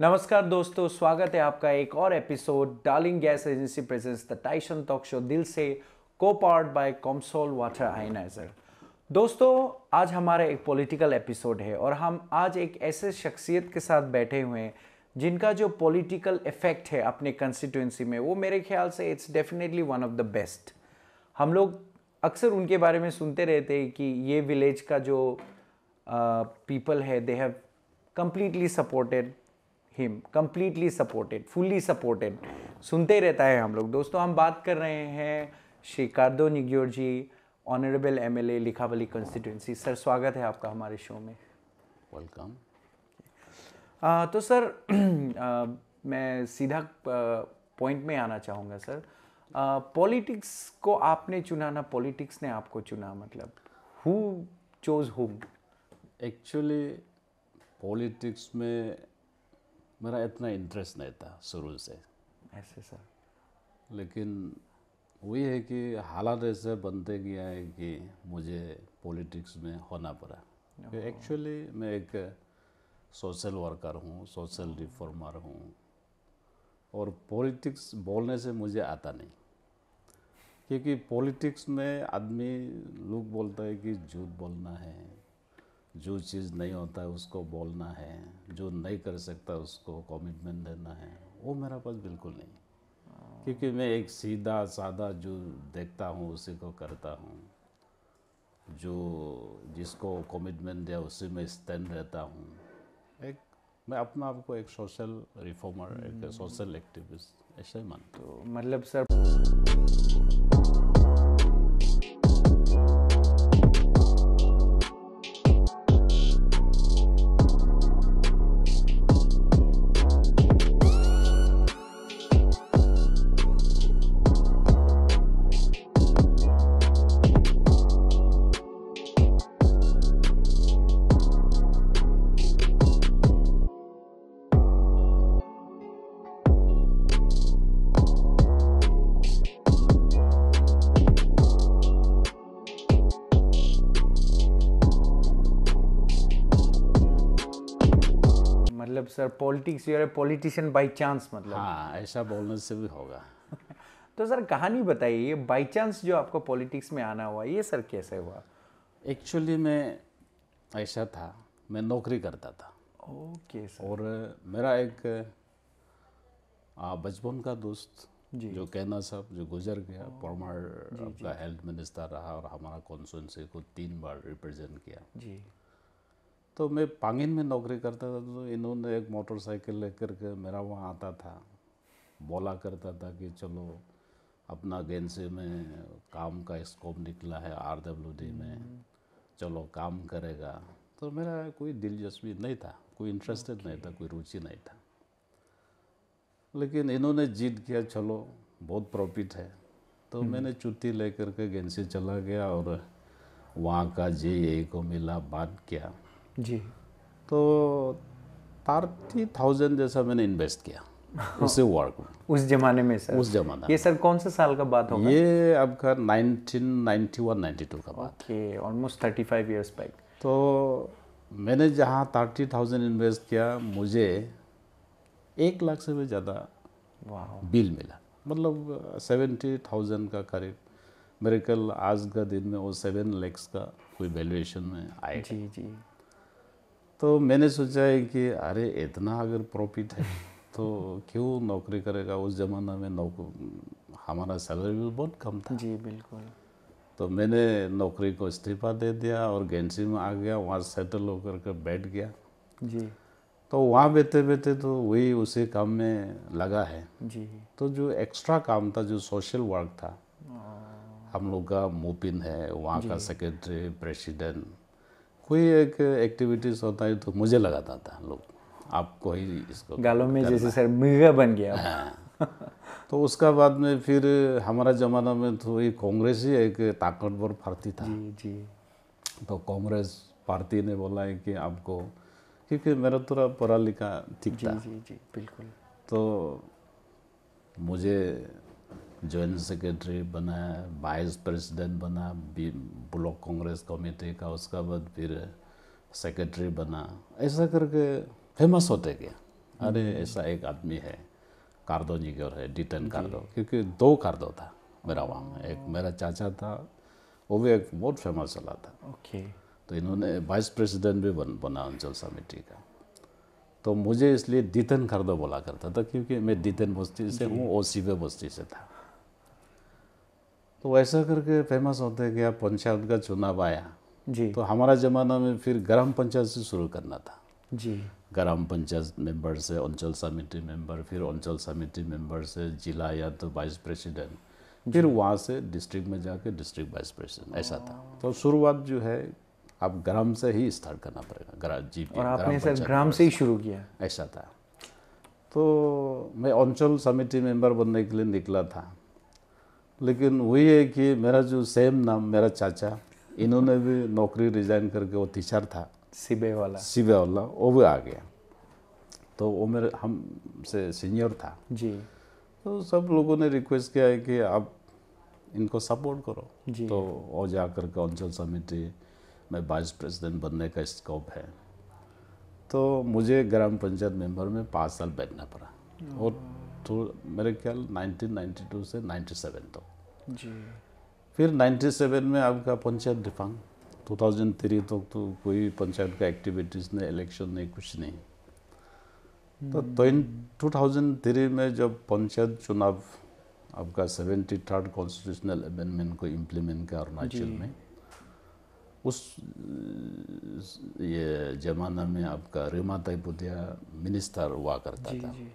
नमस्कार दोस्तों स्वागत है आपका एक और episode darling gas agency presents the टाइशन टॉक शो दिल से को पार्ट बाय कॉम्सोल वाटर आइनाइजर दोस्तों आज हमारा एक पॉलिटिकल एपिसोड है और हम आज एक ऐसे शख्सियत के साथ बैठे हुए हैं जिनका जो पॉलिटिकल इफेक्ट है अपने कंस्टिट्यूंसी में वो मेरे ख्याल से it's definitely one of the best हम लोग अक्सर उनके बारे में सुनते रहते हैं कि ये विलेज का जो पीपल uh, है they have completely supported him completely supported fully supported सुनते ही रहता है हम लोग दोस्तों हम बात कर रहे हैं Shri Kardo निग्योर ji honourable M L A Likabali constituency sir स्वागत है आपका हमारे शो में वेलकम तो सर आ, मैं सीधा पॉइंट में आना चाहूँगा सर पॉलिटिक्स को आपने चुना ना पॉलिटिक्स ने आपको चुना मतलब who chose whom actually politics में मेरा इतना इंटरेस्ट नहीं था शुरू से ऐसे सर लेकिन वही है कि हालात ऐसे बनते गया है कि मुझे पॉलिटिक्स में होना पड़ा एक्चुअली मैं एक सोशल वर्कर हूँ सोशल रिफॉर्मर हूँ और पॉलिटिक्स बोलने से मुझे आता नहीं क्योंकि पॉलिटिक्स में आदमी लोग बोलता है कि झूठ बोलना है जो चीज़ नहीं होता है उसको बोलना है जो नहीं कर सकता उसको कमिटमेंट देना है वो मेरा पास बिल्कुल नहीं क्योंकि मैं एक सीधा सादा जो देखता हूँ उसी को करता हूँ जो जिसको कमिटमेंट दिया उसी में स्टैंड रहता हूँ एक मैं अपने आप को एक सोशल रिफॉर्मर एक सोशल हम्म। एक्टिविस्ट ऐसा ही मानता हूँ तो मतलब sir sir politics you are a politician by chance मतलब हाँ ऐसा बोलने से भी होगा तो सर कहानी बताइए ये बाई चांस जो आपको पॉलिटिक्स में आना हुआ ये सर कैसे हुआ एक्चुअली मैं ऐसा था मैं नौकरी करता था ओके सर और मेरा एक बचपन का दोस्त जी जो कहना साहब जो गुजर गया फॉर्मर आपका हेल्थ मिनिस्टर रहा और हमारा कॉन्स्टिट्यूंसी को तीन बार रिप्रेजेंट किया जी तो मैं पांगिन में नौकरी करता था तो इन्होंने एक मोटरसाइकिल लेकर के मेरा वहाँ आता था बोला करता था कि चलो अपना गेंसे में काम का स्कोप निकला है आर डब्ल्यू डी हम्म। में चलो काम करेगा तो मेरा कोई दिलचस्पी नहीं था कोई इंटरेस्टेड नहीं था कोई रुचि नहीं था लेकिन इन्होंने जीत किया चलो बहुत प्रॉफिट है तो हम्म। मैंने चुट्टी लेकर के गेंसे चला गया और वहाँ का जे को मिला बात किया जी तो थर्टी थाउजेंड जैसा मैंने इन्वेस्ट किया उस वर्क में उस जमाने में सर उस जमाने ये सर कौन से साल का बात होगा ये आपका 1991 92 का बात ओके ऑलमोस्ट 35 इयर्स बैक तो मैंने जहाँ थर्टी थाउजेंड इन्वेस्ट किया मुझे एक लाख से भी ज़्यादा बिल मिला मतलब सेवेंटी थाउजेंड का करीब मेरे कल आज का दिन में वो सेवन लैक्स का कोई वैल्यूएशन में आया जी जी तो मैंने सोचा है कि अरे इतना अगर प्रॉफिट है तो क्यों नौकरी करेगा उस ज़माना में नौकर हमारा सैलरी भी बहुत कम था जी बिल्कुल तो मैंने नौकरी को इस्तीफा दे दिया और गेंसी में आ गया वहाँ सेटल होकर के बैठ गया जी तो वहाँ बैठे बैठे तो वही उसी काम में लगा है जी तो जो एक्स्ट्रा काम था जो सोशल वर्क था हाँ। हम लोग का मोपिन है वहाँ का सेक्रेटरी प्रेसिडेंट कोई एक एक्टिविटीज़ होता है तो मुझे लगाता था लोग आपको ही इसको गालों में जैसे सर मिर्गा बन गया हाँ। तो उसका बाद में फिर हमारा ज़माना में तो ये कांग्रेस ही एक ताकतवर पार्टी था जी जी तो कांग्रेस पार्टी ने बोला है कि आपको क्योंकि मेरा थोड़ा पढ़ा लिखा ठीक था जी जी बिल्कुल तो मुझे ज्वाइंट सेक्रेटरी बना वाइस प्रेसिडेंट बना ब्लॉक कांग्रेस कमेटी का उसका बाद फिर सेक्रेटरी बना ऐसा करके फेमस होते गए अरे हम्म। ऐसा एक आदमी है कार्दो जी की और है डिटेन कार्दो क्योंकि दो कार्दो था मेरा वहाँ में एक मेरा चाचा था वो भी एक बहुत फेमस चला था ओके तो इन्होंने वाइस प्रेसिडेंट भी बन बना अंचल समिति का तो मुझे इसलिए डिटेन कार्दो बोला करता था क्योंकि मैं डिटेन बस्ती से हूँ ओ सी बस्ती से था तो ऐसा करके फेमस होते गया कि आप पंचायत का चुनाव आया जी तो हमारा ज़माना में फिर ग्राम पंचायत से शुरू करना था जी ग्राम पंचायत मेंबर से अंचल समिति मेंबर फिर अंचल समिति मेंबर से जिला या तो वाइस प्रेसिडेंट फिर वहाँ से डिस्ट्रिक्ट में जाके डिस्ट्रिक्ट वाइस प्रेसिडेंट ऐसा था तो शुरुआत जो है आप ग्राम से ही स्टार्ट करना पड़ेगा ग्राम जी और आपने सर ग्राम से ही शुरू किया ऐसा था तो मैं अंचल समिति मेंबर बनने के लिए निकला था लेकिन वही है कि मेरा जो सेम नाम मेरा चाचा इन्होंने भी नौकरी रिजाइन करके वो टीचर था सिबे वाला सिबे वाला वो भी आ गया तो वो मेरे हम से सीनियर था जी तो सब लोगों ने रिक्वेस्ट किया है कि आप इनको सपोर्ट करो जी तो और जा करके अंचल समिति में वाइस प्रेसिडेंट बनने का स्कोप है तो मुझे ग्राम पंचायत मेंबर में पाँच साल बैठना पड़ा और तो मेरे ख्याल 1992 से 97 तक जी फिर 97 में आपका पंचायत डिफांग 2003 तक तो, कोई पंचायत का एक्टिविटीज़ नहीं इलेक्शन नहीं कुछ नहीं तो टू थाउजेंड थ्री में जब पंचायत चुनाव आपका सेवेंटी थर्ड कॉन्स्टिट्यूशनल अमेंडमेंट को इम्प्लीमेंट किया अरुणाचल में उस ये जमाना में आपका रेमा ताइपुदिया मिनिस्टर हुआ करता जी, था जी।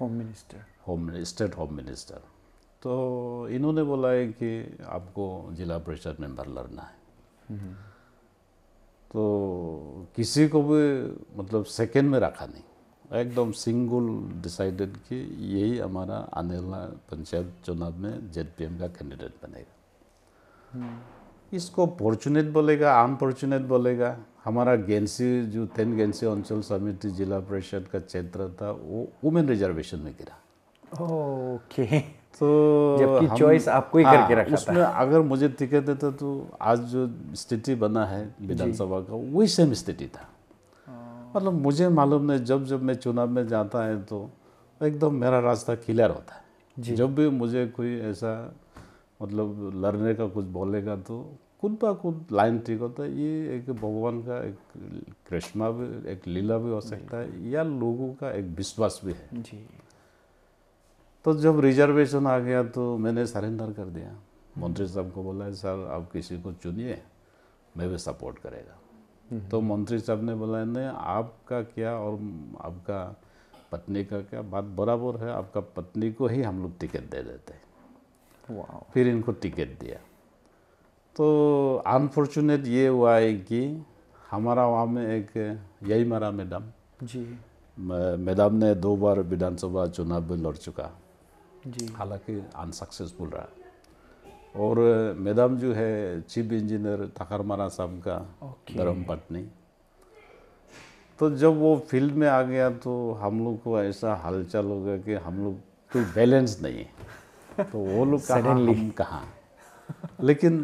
Home minister home state home minister तो इन्होंने बोला है कि आपको जिला परिषद मेंबर लड़ना है हम्म। तो किसी को भी मतलब सेकंड में रखा नहीं एकदम सिंगल डिसाइडेड कि यही हमारा आने वाला पंचायत चुनाव में एम का कैंडिडेट बनेगा हम्म। इसको फॉर्चुनेट बोलेगा अनफॉर्चुनेट बोलेगा हमारा गेंसी जो तेन गेंसी अंचल समिति जिला परिषद का क्षेत्र था वो वुमेन रिजर्वेशन में गिरा ओके तो जबकि चॉइस आपको ही हाँ, करके रखा उसमें था। अगर मुझे टिकट देता तो आज जो स्थिति बना है विधानसभा का वही सेम स्थिति था मतलब मुझे मालूम नहीं जब जब मैं चुनाव में जाता है तो एकदम मेरा रास्ता क्लियर होता है जब भी मुझे कोई ऐसा मतलब लड़ने का कुछ बोलेगा तो खुद ब खुद लाइन ठीक होता है ये एक भगवान का एक कृष्णा भी एक लीला भी हो सकता है या लोगों का एक विश्वास भी है जी तो जब रिजर्वेशन आ गया तो मैंने सरेंडर कर दिया मंत्री साहब को बोला है सर आप किसी को चुनिए मैं भी सपोर्ट करेगा हम्म। तो मंत्री साहब ने बोला नहीं आपका क्या और आपका पत्नी का क्या बात बराबर है आपका पत्नी को ही हम लोग टिकट दे देते हैं फिर इनको टिकट दिया तो अनफॉर्चुनेट ये हुआ है कि हमारा वहाँ में एक यही मारा मैडम जी मैडम ने दो बार विधानसभा चुनाव में लड़ चुका जी हालांकि अनसक्सेसफुल रहा और मैडम जो है चीफ इंजीनियर मारा साहब का धर्म पत्नी तो जब वो फील्ड में आ गया तो हम लोग को ऐसा हलचल हो गया कि हम लोग कोई बैलेंस नहीं है तो वो लोग कहाँ लेकिन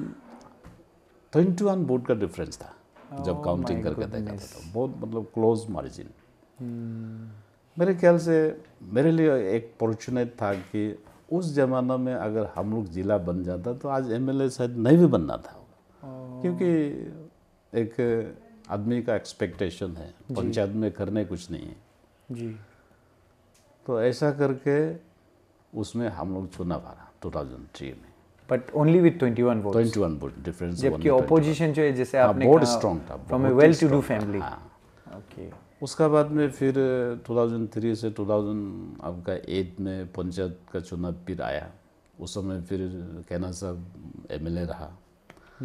ट्वेंटी वन वोट का डिफरेंस था जब काउंटिंग oh करके देखा था तो बहुत मतलब क्लोज मार्जिन hmm. मेरे ख्याल से मेरे लिए एक फॉर्चुनेट था कि उस ज़माना में अगर हम लोग जिला बन जाता तो आज ए शायद नहीं भी बनना था oh. क्योंकि एक आदमी का एक्सपेक्टेशन है पंचायत में करने कुछ नहीं है जी तो ऐसा करके उसमें हम लोग चुनाव हारा टू थाउजेंड थ्री में but only with 21 vote 21 vote difference जबकि जो है जैसे हाँ, आपने स्ट्रांग था from well to do family okay उसका बाद में फिर 2003 से 2000 आपका एट में पंचायत का चुनाव फिर आया उस समय फिर कहना साहब एमएलए रहा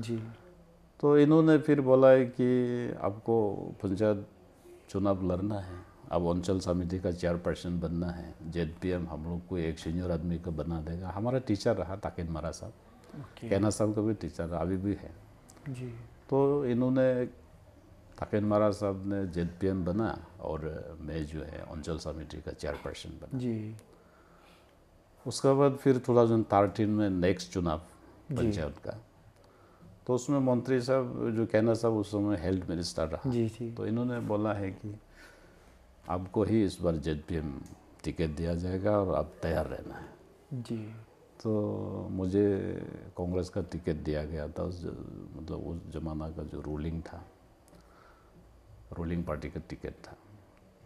जी तो इन्होंने फिर बोला है कि आपको पंचायत चुनाव लड़ना है अब अंचल समिति का चेयरपर्सन बनना है जेड पी एम हम लोग को एक सीनियर आदमी को बना देगा हमारा टीचर रहा ताकिद मारा साहब कहना साहब का भी टीचर अभी भी है जी तो इन्होंने ताकिद मारा साहब ने जेड पी एम बना और मैं जो है अंचल समिति का चेयरपर्सन बना जी उसके बाद फिर टू थाउजेंड थर्टीन में नेक्स्ट चुनाव पंचायत का तो उसमें मंत्री साहब जो कहना साहब उस समय हेल्थ मिनिस्टर रहा जी, जी। तो इन्होंने बोला है कि आपको ही इस बार जेड पी एम टिकट दिया जाएगा और आप तैयार रहना है जी तो मुझे कांग्रेस का टिकट दिया गया था उस मतलब उस जमाना का जो रूलिंग था रूलिंग पार्टी का टिकट था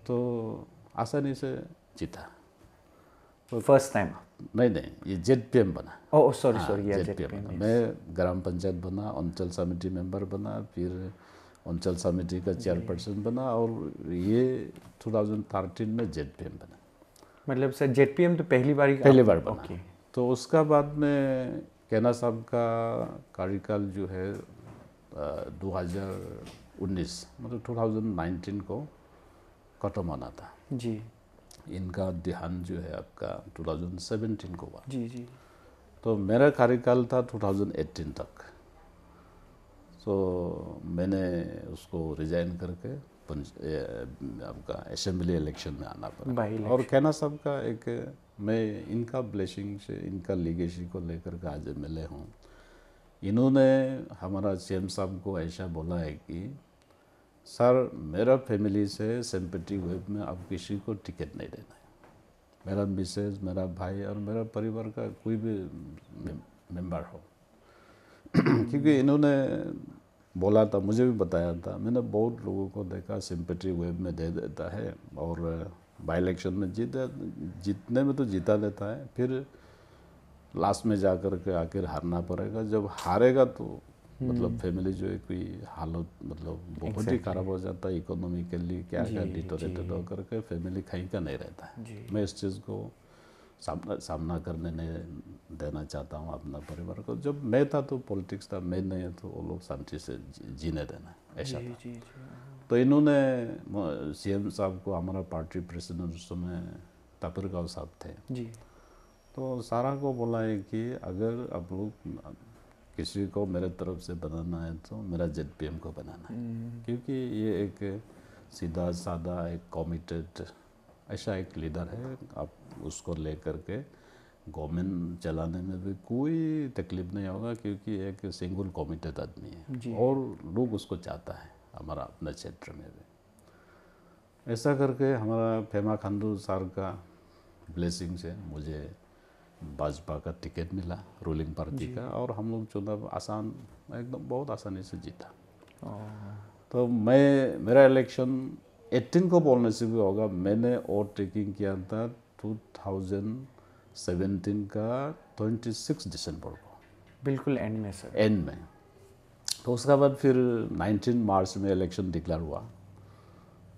तो आसानी से जीता तो फर्स्ट टाइम नहीं नहीं ये जेड पी एम बना sorry sorry Z P M बना मैं ग्राम पंचायत बना अंचल समिति मेंबर बना फिर अंचल समिति का चेयरपर्सन बना और ये 2013 में जेडपीएम बना मतलब सर जेडपीएम तो पहली बार पहली बार बना okay. तो उसका बाद में कैना साहब का कार्यकाल जो है 2019 मतलब 2019 को खत्म होना था जी इनका ध्यान जो है आपका 2017 को हुआ जी जी तो मेरा कार्यकाल था 2018 तक तो मैंने उसको रिजाइन करके आपका असेंबली इलेक्शन में आना पड़ा और कहना साहब का एक मैं इनका ब्लेसिंग से इनका लीगेसी को लेकर के आज एम हूँ इन्होंने हमारा सी साहब को ऐसा बोला है कि सर मेरा फैमिली से सिंपटी वेब में आप किसी को टिकट नहीं देना है मेरा मिसेज मेरा भाई और मेरा परिवार का कोई भी मेंबर हो क्योंकि इन्होंने बोला था मुझे भी बताया था मैंने बहुत लोगों को देखा सिंपेट्री वेब में दे देता है और बाई इलेक्शन में जीत जीतने में तो जीता देता है फिर लास्ट में जा कर के आखिर हारना पड़ेगा जब हारेगा तो मतलब फैमिली हम्म। जो है कोई हालत मतलब बहुत exactly. ही खराब हो जाता है इकोनॉमिकली क्या क्या डिटोरेटेड होकर के फैमिली कहीं का नहीं रहता है मैं इस चीज़ को सामना सामना करने नहीं देना चाहता हूँ अपना परिवार को जब मैं था तो पॉलिटिक्स था मैं नहीं है तो वो लोग शांति से जीने देना ऐसा था जी, जी, हाँ। तो इन्होंने सीएम साहब को हमारा पार्टी प्रेसिडेंट उस समय तापिर गाँव साहब थे जी तो सारा को बोला है कि अगर आप लोग किसी को मेरे तरफ से बनाना है तो मेरा जेड को बनाना है हम्म। क्योंकि ये एक सीधा साधा एक कॉमिटेड ऐसा एक लीडर है आप उसको लेकर के गवर्नमेंट चलाने में भी कोई तकलीफ नहीं होगा क्योंकि एक सिंगल कॉमिटेड आदमी है और लोग उसको चाहता है हमारा अपने क्षेत्र में भी ऐसा करके हमारा फेमा खांडू सर का ब्लेसिंग से मुझे भाजपा का टिकट मिला रूलिंग पार्टी का और हम लोग चुनाव आसान एकदम बहुत आसानी से जीता तो मैं मेरा इलेक्शन एट्टीन को पॉलिनेसी भी होगा मैंने और ट्रेकिंग किया था 2017 का 26 दिसंबर को बिल्कुल एंड में सर एंड में तो उसका बाद फिर 19 मार्च में इलेक्शन डिक्लेयर हुआ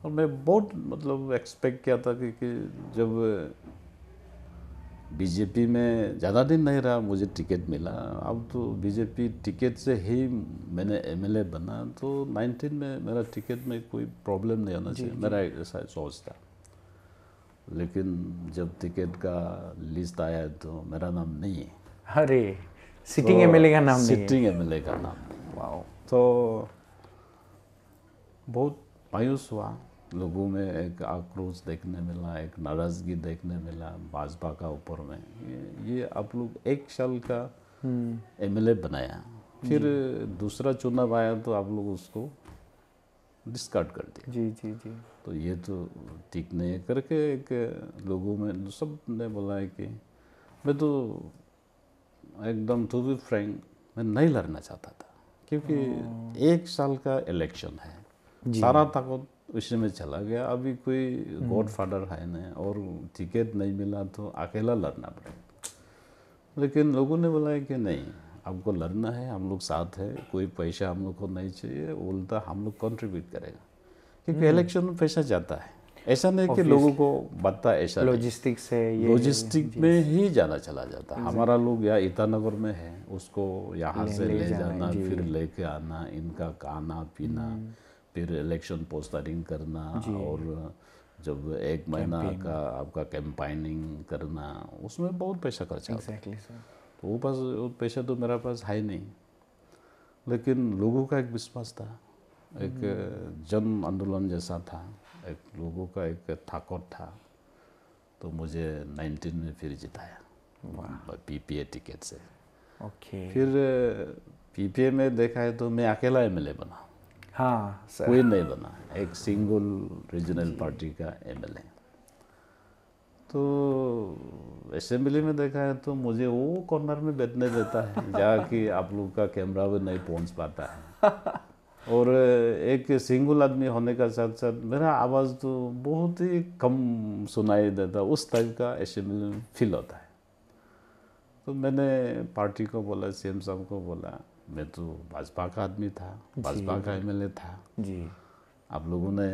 और मैं बहुत मतलब एक्सपेक्ट किया था कि, कि जब बीजेपी में ज़्यादा दिन नहीं रहा मुझे टिकट मिला अब तो बीजेपी टिकट से ही मैंने एमएलए बना तो 19 में मेरा टिकट में कोई प्रॉब्लम नहीं होना चाहिए मेरा ऐसा सोच था लेकिन जब टिकट का लिस्ट आया तो मेरा नाम नहीं है अरे सिटिंग तो, एमएलए का नाम सिटिंग एमएलए का नाम वाओ तो बहुत मायूस हुआ लोगों में एक आक्रोश देखने मिला एक नाराज़गी देखने मिला भाजपा का ऊपर में ये, ये आप लोग एक साल का एम हम्म। ए बनाया फिर दूसरा चुनाव आया तो आप लोग उसको डिस्कार्ड कर दिया जी जी जी तो ये तो ठीक नहीं है करके एक लोगों में सब ने बोला है कि मैं तो एकदम टू बी फ्रेंक मैं नहीं लड़ना चाहता था क्योंकि एक साल का इलेक्शन है सारा ताकत उसी में चला गया अभी कोई गॉड हम्म। फादर है नहीं और टिकट नहीं मिला तो अकेला लड़ना पड़ेगा लेकिन लोगों ने बोला कि नहीं आपको लड़ना है हम लोग साथ है कोई पैसा हम लोग को नहीं चाहिए उल्टा हम लोग कंट्रीब्यूट करेगा क्योंकि इलेक्शन हम्म। में पैसा जाता है ऐसा नहीं कि लोगों को बता ऐसा लॉजिस्टिक्स है ये लॉजिस्टिक में ही जाना चला जाता हमारा लोग यहाँ ईटानगर में है उसको यहाँ से ले जाना फिर लेके आना इनका खाना पीना हम्म। फिर इलेक्शन पोस्टरिंग करना और जब एक महीना का आपका कैंपाइनिंग करना उसमें बहुत पैसा खर्चा exactly, तो वो पास वो पैसा तो मेरा पास है नहीं लेकिन लोगों का एक विश्वास था एक हम्म। जन आंदोलन जैसा था एक लोगों का एक ताकत था तो मुझे 19 में फिर जिताया पीपीए टिकट से ओके okay. फिर पीपीए में देखा है तो मैं अकेला एम ए बना हाँ सर कोई नहीं बना एक सिंगल रीजनल पार्टी का एमएलए तो असेंबली में देखा है तो मुझे वो कॉर्नर में बैठने देता है जहाँ कि आप लोग का कैमरा भी नहीं पहुंच पाता है और एक सिंगल आदमी होने का साथ साथ मेरा आवाज़ तो बहुत ही कम सुनाई देता उस टाइप का असेंबली में फील होता है तो मैंने पार्टी को बोला सी एम साहब को बोला मैं तो भाजपा का आदमी था भाजपा का एम था जी आप लोगों ने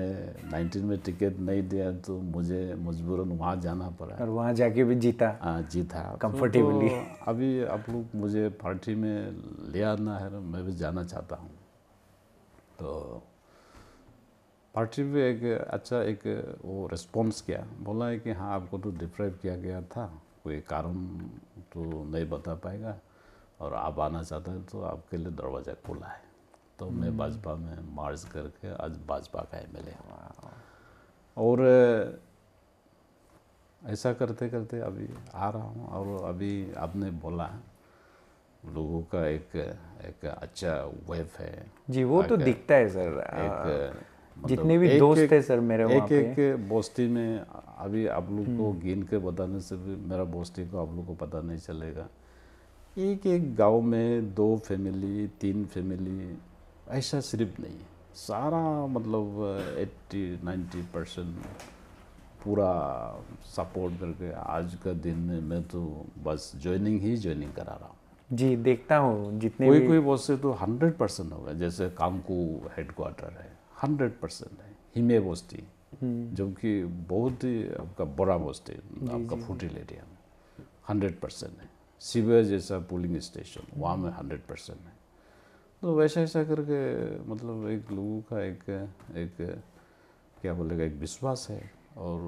19 में टिकट नहीं दिया तो मुझे मजबूरन वहाँ जाना पड़ा और वहाँ जाके भी जीता आ, हाँ, जीता कंफर्टेबली तो अभी आप लोग मुझे पार्टी में ले आना है मैं भी जाना चाहता हूँ तो पार्टी भी एक अच्छा एक वो रिस्पॉन्स किया बोला है कि हाँ आपको तो डिप्राइव किया गया था कोई कारण तो नहीं बता पाएगा और आप आना चाहते हैं तो आपके लिए दरवाज़ा खुला है तो मैं हम्म। भाजपा में मार्च करके आज भाजपा का एम एल और ऐसा करते करते अभी आ रहा हूँ और अभी आपने बोला लोगों का एक एक अच्छा वेब है जी वो तो दिखता है सर एक मतलब जितने भी एक, दोस्त है सर मेरे एक एक, एक बोस्ती में अभी आप लोग को हम्म। गिन के बताने से भी मेरा बोस्ती को आप लोग को पता नहीं चलेगा एक एक गांव में दो फैमिली तीन फैमिली ऐसा सिर्फ नहीं है सारा मतलब एट्टी नाइन्टी परसेंट पूरा सपोर्ट करके आज का दिन में मैं तो बस ज्वाइनिंग ही ज्वाइनिंग करा रहा हूँ जी देखता हूँ जितने कोई कोई बॉस से तो हंड्रेड परसेंट होगा जैसे कामकू हेडक्वार्टर है हंड्रेड परसेंट है हिमे हम्म। जो जबकि बहुत ही आपका बड़ा बोस्टी आपका फूटी एरिया हंड्रेड परसेंट है सीवेज जैसा पुलिंग स्टेशन वहाँ में हंड्रेड परसेंट है तो वैसा ऐसा करके मतलब एक लोगों का एक एक क्या बोलेगा एक विश्वास है और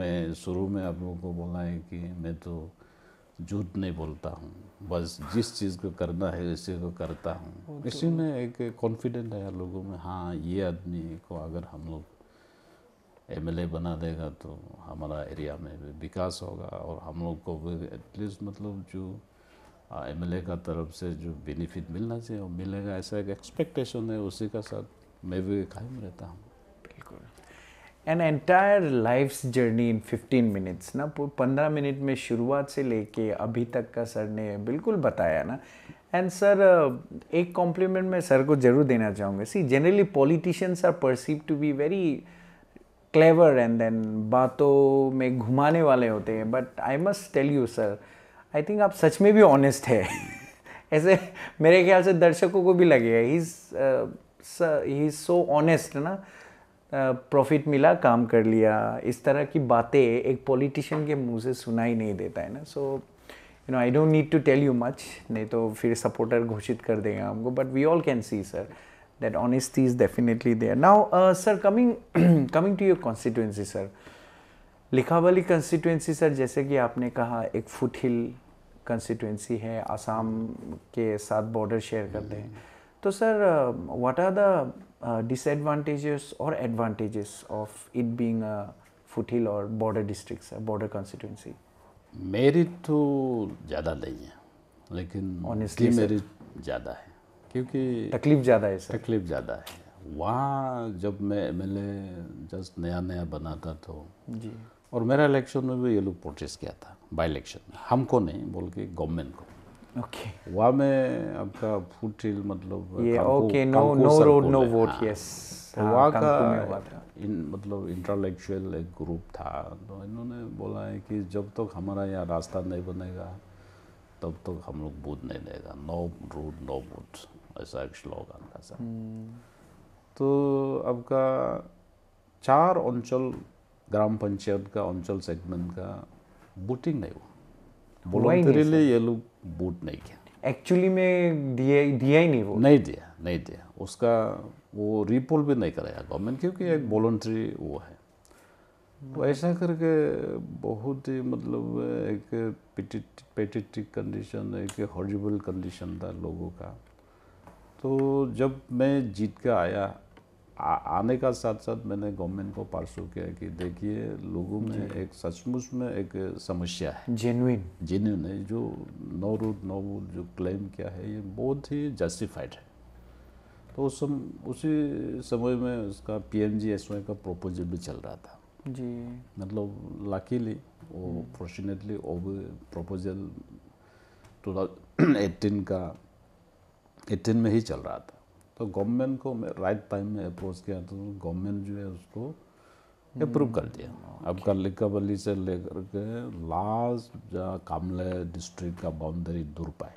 मैं शुरू में आप लोगों को बोला है कि मैं तो झूठ नहीं बोलता हूँ बस जिस चीज़ को करना है उसी को करता हूँ तो इसी में एक कॉन्फिडेंट है लोगों में हाँ ये आदमी को अगर हम लोग एमएलए बना देगा तो हमारा एरिया में भी विकास होगा और हम लोग को भी एटलीस्ट मतलब जो एमएलए का तरफ से जो बेनिफिट मिलना चाहिए वो मिलेगा ऐसा एक एक्सपेक्टेशन है उसी का साथ मैं भी कायम रहता हूँ बिल्कुल an entire life journey in fifteen minutes ना पंद्रह मिनट में शुरुआत से लेके अभी तक का सर ने बिल्कुल बताया ना एंड सर एक कॉम्प्लीमेंट मैं सर को ज़रूर देना चाहूँगा see generally politicians are perceived to be very clever and then बातों में घुमाने वाले होते हैं but I must tell you sir I think आप सच में भी ऑनेस्ट है ऐसे मेरे ख्याल से दर्शकों को भी लगेगा he he is so honest ना प्रॉफिट uh, मिला काम कर लिया इस तरह की बातें एक पॉलिटिशियन के मुंह से सुनाई नहीं देता है ना so you know I don't need to tell you much नहीं तो फिर सपोर्टर घोषित कर देगा हमको but we all can see sir that honesty is definitely there. Now, uh, sir, coming coming to your constituency, sir. Likabali constituency sir जैसे कि आपने कहा एक फुट हिल कंस्टिट्यूंसी है आसाम के साथ बॉर्डर शेयर करते हैं तो sir what are the disadvantages और advantages of it being a foothill और border district sir border constituency merit तो ज़्यादा नहीं है लेकिन ऑनेस्टली मेरिट ज़्यादा है क्योंकि तकलीफ़ ज़्यादा है सर तकलीफ़ ज़्यादा है वहाँ जब मैं एम जस्ट नया नया बना था तो जी और मेरा इलेक्शन में भी ये लोग प्रोटेस्ट किया था बाई इलेक्शन में हमको नहीं बोल के गवर्नमेंट को ओके okay. वहाँ में आपका फूड मतलब ये okay no no road no vote yes वहाँ का इन मतलब इंटेलेक्चुअल एक ग्रुप था तो इन्होंने बोला है कि जब तक तो हमारा यहाँ रास्ता नहीं बनेगा तब तक तो हम लोग बूथ नहीं देगा नो रोड नो वोट ऐसा एक श्लोक आता सर हम्म, तो आपका चार अंचल ग्राम पंचायत का अंचल सेगमेंट का वोटिंग नहीं हुआ वॉलंटरीली ये लोग वोट नहीं किया एक्चुअली में दिया दिया ही नहीं वो नहीं दिया नहीं दिया उसका वो रिपोल भी नहीं कराया गवर्नमेंट क्योंकि एक वॉलंटरी हम्म। वो है तो हम्म। ऐसा करके बहुत ही मतलब एक पेटिटिक कंडीशन एक हॉरिबल कंडीशन था लोगों का तो जब मैं जीत के आया आ, आने का साथ साथ मैंने गवर्नमेंट को पार्सू किया कि देखिए लोगों में एक सचमुच में एक समस्या है जेन्यून जेन्यून है जो नौ रूट नौ रूट जो क्लेम किया है ये बहुत ही जस्टिफाइड है तो उस सम उसी समय में उसका P M G S Y का प्रपोजल भी चल रहा था जी मतलब लकीली वो फॉर्चुनेटली हम्म। वो भी प्रपोजल टू का एटीन में ही चल रहा था तो गवर्नमेंट को मैं राइट टाइम में अप्रोच किया तो गवर्नमेंट जो है उसको अप्रूव हम्म। कर दिया अब कल्लिकावली से लेकर के लास्ट जहाँ कामले डिस्ट्रिक्ट का बाउंड्री दूर पाए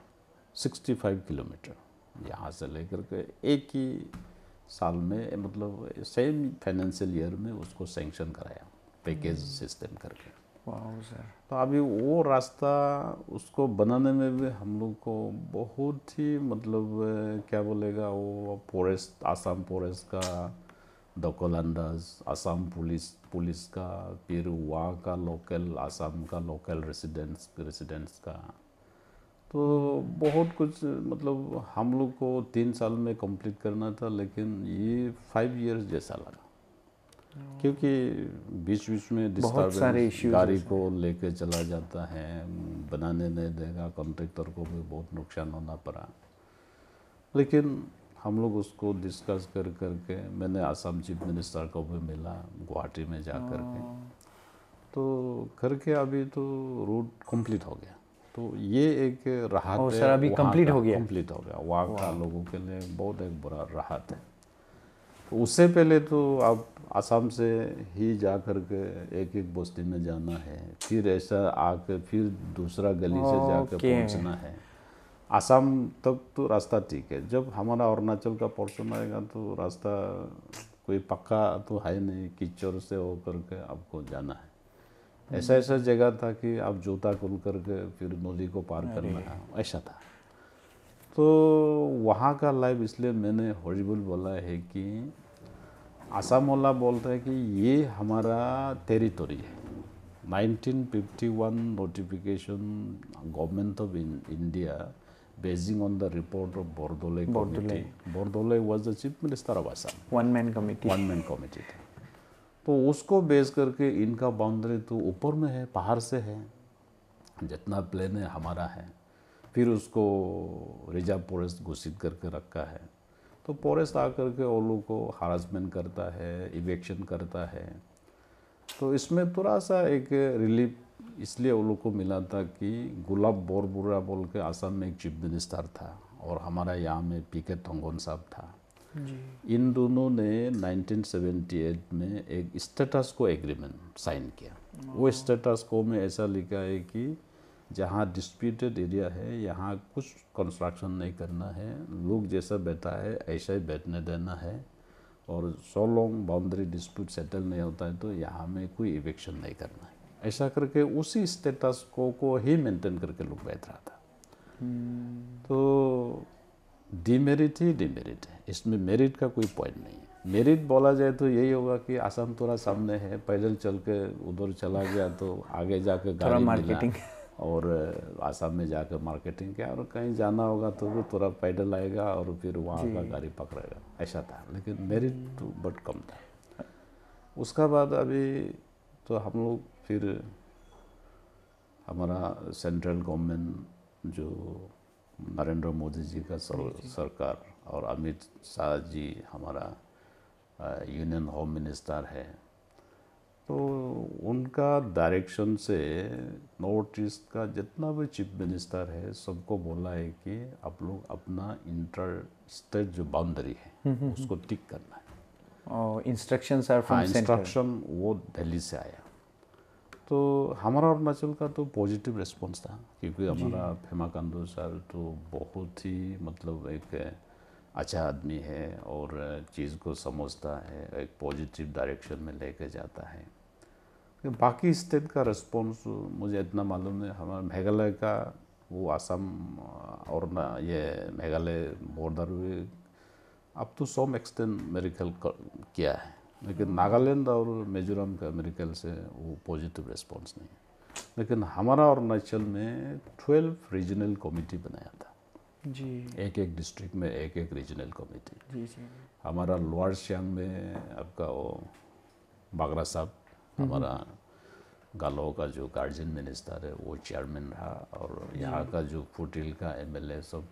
सिक्सटी फाइव किलोमीटर यहाँ से लेकर के एक ही साल में मतलब सेम फाइनेंशियल ईयर में उसको सेंक्शन कराया पैकेज सिस्टम हम्म। करके तो अभी वो रास्ता उसको बनाने में भी हम लोग को बहुत ही मतलब क्या बोलेगा वो फॉरेस्ट आसाम फॉरेस्ट का दखल अंदाज आसाम पुलिस पुलिस का फिर वहाँ का लोकल आसाम का लोकल रेसिडेंस रेसिडेंस का तो बहुत कुछ मतलब हम लोग को तीन साल में कंप्लीट करना था लेकिन ये फाइव इयर्स जैसा लगा क्योंकि बीच बीच में डिस्टर्बेंस गाड़ी को लेकर चला जाता है बनाने नहीं देगा कॉन्ट्रेक्टर को भी बहुत नुकसान होना पड़ा लेकिन हम लोग उसको डिस्कस कर करके मैंने आसाम चीफ मिनिस्टर को भी मिला गुवाहाटी में जा कर के हाँ। तो करके अभी तो रोड कंप्लीट हो गया तो ये एक राहत है अभी कंप्लीट हो गया कंप्लीट हो गया वहाँ का लोगों के लिए बहुत एक बुरा राहत है उससे पहले तो आप आसाम से ही जा कर के एक एक बस्ती में जाना है फिर ऐसा आके फिर दूसरा गली से जाकर पहुंचना है आसाम तक तो रास्ता ठीक है जब हमारा अरुणाचल का पोर्शन आएगा तो रास्ता कोई पक्का तो है नहीं कीचड़ से होकर के आपको जाना है ऐसा हम्म। ऐसा जगह था कि आप जूता खुल करके फिर नदी को पार करना है ऐसा था तो वहाँ का लाइफ इसलिए मैंने हॉरिबल बोला है कि आसाम वाला बोलते हैं कि ये हमारा टेरिटरी है 1951 notification government of India basing on the report of Bordoloi Bordoloi was the chief minister of Assam one man committee one man committee था तो उसको बेस करके इनका बाउंड्री तो ऊपर में है पहाड़ से है जितना प्लेन है हमारा है फिर उसको रिजर्व फॉरेस्ट घोषित करके रखा है तो फॉरेस्ट आकर के ओलू को हरासमेंट करता है इवेक्शन करता है तो इसमें थोड़ा सा एक रिलीफ इसलिए वो लोग को मिला था कि गुलाब बोरबुरा बोल के आसाम में एक चीफ मिनिस्टर था और हमारा यहाँ में पी के थोंगन साहब था जी। इन दोनों ने 1978 में एक स्टेटस को एग्रीमेंट साइन किया वो स्टेटस हाँ। को में ऐसा लिखा है कि जहाँ डिस्प्यूटेड एरिया है यहाँ कुछ कंस्ट्रक्शन नहीं करना है लोग जैसा बैठा है ऐसा ही बैठने देना है और so long boundary dispute settle नहीं होता है तो यहाँ में कोई इवेक्शन नहीं करना है ऐसा करके उसी स्टेटस को को ही मेंटेन करके लोग बैठ रहा था हम्म। तो डीमेरिट ही डीमेरिट है इसमें मेरिट का कोई पॉइंट नहीं है मेरिट बोला जाए तो यही होगा कि आसाम थोड़ा सामने है पैदल चल के उधर चला गया तो आगे जाके गाड़ी मार्केटिंग और आसाम में जाकर मार्केटिंग किया और कहीं जाना होगा तो वो थोड़ा पैदल आएगा और फिर वहाँ का गाड़ी पकड़ेगा ऐसा था लेकिन मेरिट हम्म। तो बट कम था उसका बाद अभी तो हम लोग फिर हमारा सेंट्रल गवर्नमेंट जो नरेंद्र मोदी जी का सर, सरकार और अमित शाह जी हमारा यूनियन होम मिनिस्टर है तो उनका डायरेक्शन से नॉर्थ ईस्ट का जितना भी चीफ मिनिस्टर है सबको बोला है कि आप लोग अपना इंटर स्टेट जो बाउंड्री है हम्म, हम्म, हम्म। उसको टिक करना है इंस्ट्रक्शन सर इंस्ट्रक्शन वो दिल्ली से आया तो हमारा अरुणाचल का तो पॉजिटिव रिस्पॉन्स था क्योंकि हमारा फेमा कांदो सर तो बहुत ही मतलब एक अच्छा आदमी है और चीज़ को समझता है एक पॉजिटिव डायरेक्शन में लेके जाता है बाकी स्टेट का रिस्पॉन्स मुझे इतना मालूम है हमारा मेघालय का वो आसाम और ना ये मेघालय बॉर्डर भी अब तो सम एक्सटेंड मेरिकल किया है लेकिन हाँ। नागालैंड और मिजोरम का मेरिकल से वो पॉजिटिव रिस्पॉन्स नहीं है लेकिन हमारा अरुणाचल में ट्वेल्व रीजनल कमेटी बनाया था जी एक एक डिस्ट्रिक्ट में एक एक रीजनल कमेटी जी जी हमारा लोअर सियांग में आपका वो बागरा साहब हमारा गालों का जो गार्जियन मिनिस्टर है वो चेयरमैन रहा और यहाँ का जो फुटिल का ए सब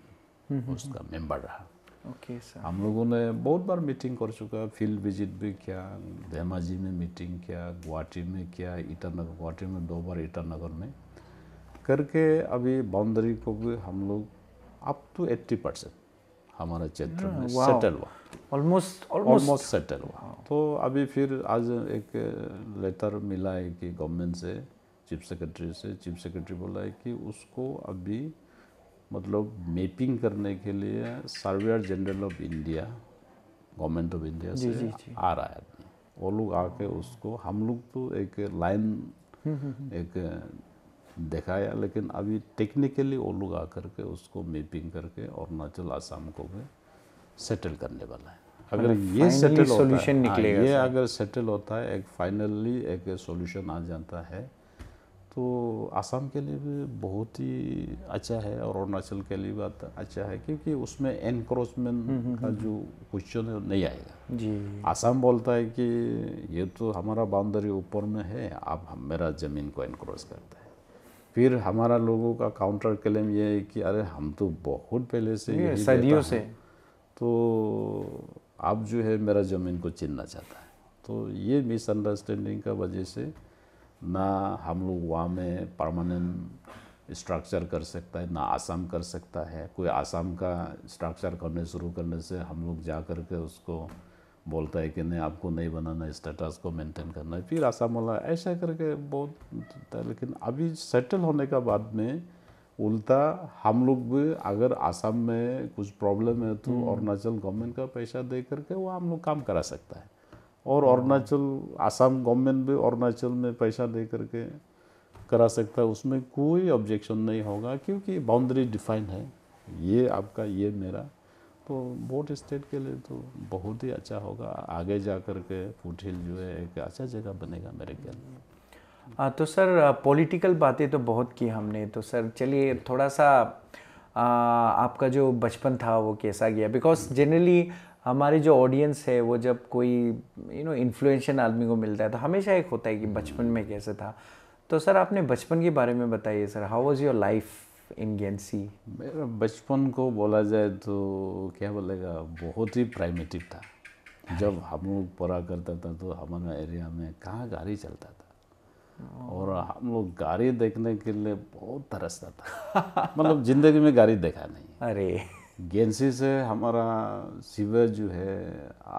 हम्म, हम्म, उसका मेंबर हम्म। रहा ओके सर हम लोगों ने बहुत बार मीटिंग कर चुका है फील्ड विजिट भी किया धेमाजी में मीटिंग किया गुवाहाटी में किया ईटानगर गुवाहाटी में दो बार ईटानगर में करके अभी बाउंड्री को भी हम लोग अप टू एट्टी परसेंट हमारा क्षेत्र में सेटल हुआ ऑलमोस्ट ऑलमोस्ट सेटल हुआ हाँ। तो अभी फिर आज एक लेटर मिला है कि गवर्नमेंट से चीफ सेक्रेटरी से चीफ सेक्रेटरी बोला है कि उसको अभी मतलब मैपिंग करने के लिए surveyor general of India government of India से जी, जी. आ रहा है वो लोग आके उसको हम लोग तो एक लाइन हम्म, हम्म, हम्म। एक दिखाया लेकिन अभी टेक्निकली वो लोग कर के उसको मैपिंग करके अरुणाचल आसाम को भी सेटल करने वाला है अगर मतलब ये सेटल सोल्यूशन हाँ, निकलेगा ये अगर सेटल होता है एक फाइनली एक सोल्यूशन आ जाता है तो आसाम के लिए भी बहुत ही अच्छा है और अरुणाचल के लिए भी अच्छा है क्योंकि उसमें एनक्रोचमेंट हम्म, हम्म, का हम्म, जो क्वेश्चन है नहीं आएगा जी आसाम बोलता है कि ये तो हमारा बाउंड्री ऊपर में है आप मेरा ज़मीन को एनक्रोच करते हैं फिर हमारा लोगों का काउंटर क्लेम ये है कि अरे हम तो बहुत पहले से सदियों से तो आप जो है मेरा ज़मीन को चिनना चाहता है तो ये मिसअंडरस्टैंडिंग का वजह से ना हम लोग वहाँ में परमानेंट स्ट्रक्चर कर सकता है ना आसाम कर सकता है कोई आसाम का स्ट्रक्चर करने शुरू करने से हम लोग जा कर के उसको बोलता है कि नहीं आपको नहीं बनाना है स्टेटस को मेंटेन करना है फिर आसाम वाला ऐसा करके बहुत था लेकिन अभी सेटल होने का बाद में उल्टा हम लोग भी अगर आसाम में कुछ प्रॉब्लम है तो हम्म। अरुणाचल गवर्नमेंट का पैसा दे करके वो हम लोग काम करा सकता है और हाँ। अरुणाचल आसाम गवर्नमेंट भी अरुणाचल में पैसा दे करके करा सकता है उसमें कोई ऑब्जेक्शन नहीं होगा क्योंकि बाउंड्री डिफाइन है ये आपका ये मेरा तो बोट स्टेट के लिए तो बहुत ही अच्छा होगा आगे जा कर के फूट हिल जो है एक अच्छा जगह बनेगा मेरे ख्याल में आ, तो सर पॉलिटिकल बातें तो बहुत की हमने तो सर चलिए थोड़ा सा आ, आपका जो बचपन था वो कैसा गया बिकॉज जनरली हमारे जो ऑडियंस है वो जब कोई यू नो इन्फ्लुएंशियल आदमी को मिलता है तो हमेशा एक होता है कि बचपन में कैसे था तो सर आपने बचपन के बारे में बताइए sir how was your life in Gensi मेरा बचपन को बोला जाए तो क्या बोलेगा बहुत ही प्राइमेटिव था जब हम लोग पढ़ा करता था तो हमारा एरिया में कहाँ गाड़ी चलता था हाँ। और हम लोग गाड़ी देखने के लिए बहुत तरसता था मतलब ज़िंदगी में गाड़ी देखा नहीं अरे गेंसी से हमारा सिवर जो है